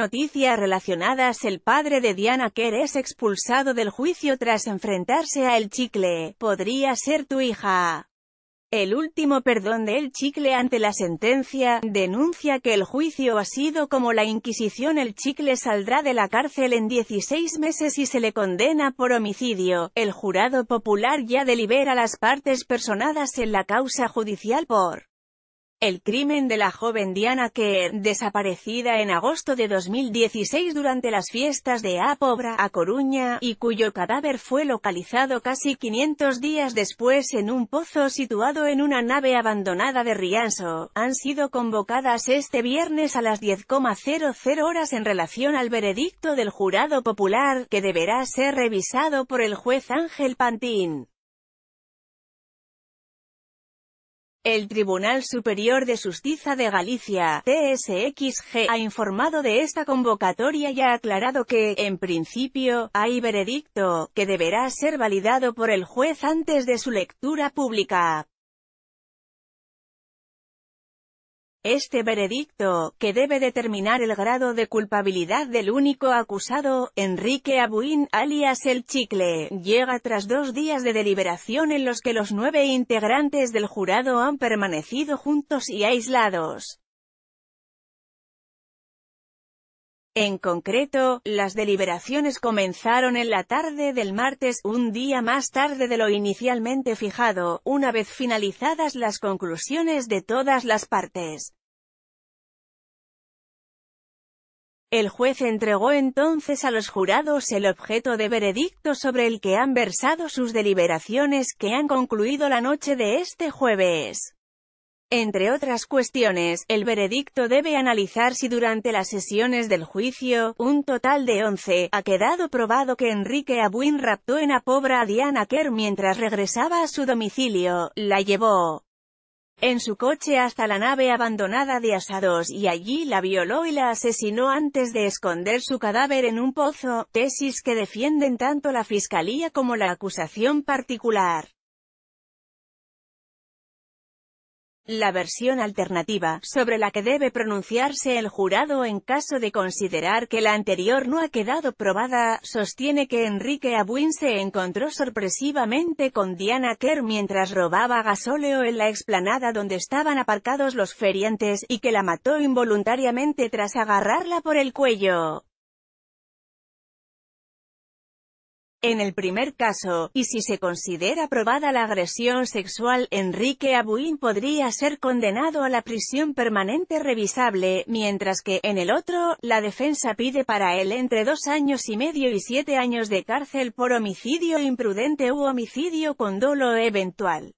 Noticias relacionadas El padre de Diana Kerr es expulsado del juicio tras enfrentarse a El Chicle. Podría ser tu hija. El último perdón de El Chicle ante la sentencia, denuncia que el juicio ha sido como la Inquisición El Chicle saldrá de la cárcel en 16 meses y se le condena por homicidio. El jurado popular ya delibera las partes personadas en la causa judicial por el crimen de la joven Diana Kerr, desaparecida en agosto de 2016 durante las fiestas de A a Coruña, y cuyo cadáver fue localizado casi 500 días después en un pozo situado en una nave abandonada de Rianso, han sido convocadas este viernes a las 10,00 horas en relación al veredicto del jurado popular, que deberá ser revisado por el juez Ángel Pantín. El Tribunal Superior de Justicia de Galicia, TSXG, ha informado de esta convocatoria y ha aclarado que, en principio, hay veredicto, que deberá ser validado por el juez antes de su lectura pública. Este veredicto, que debe determinar el grado de culpabilidad del único acusado, Enrique Abuin, alias El Chicle, llega tras dos días de deliberación en los que los nueve integrantes del jurado han permanecido juntos y aislados. En concreto, las deliberaciones comenzaron en la tarde del martes, un día más tarde de lo inicialmente fijado, una vez finalizadas las conclusiones de todas las partes. El juez entregó entonces a los jurados el objeto de veredicto sobre el que han versado sus deliberaciones que han concluido la noche de este jueves. Entre otras cuestiones, el veredicto debe analizar si durante las sesiones del juicio, un total de 11, ha quedado probado que Enrique Abuin raptó en Apobra a Diana Kerr mientras regresaba a su domicilio, la llevó en su coche hasta la nave abandonada de Asados y allí la violó y la asesinó antes de esconder su cadáver en un pozo, tesis que defienden tanto la fiscalía como la acusación particular. la versión alternativa, sobre la que debe pronunciarse el jurado en caso de considerar que la anterior no ha quedado probada, sostiene que Enrique Abuin se encontró sorpresivamente con Diana Kerr mientras robaba gasóleo en la explanada donde estaban aparcados los feriantes, y que la mató involuntariamente tras agarrarla por el cuello. En el primer caso, y si se considera probada la agresión sexual, Enrique Abuín podría ser condenado a la prisión permanente revisable, mientras que, en el otro, la defensa pide para él entre dos años y medio y siete años de cárcel por homicidio imprudente u homicidio con dolo eventual.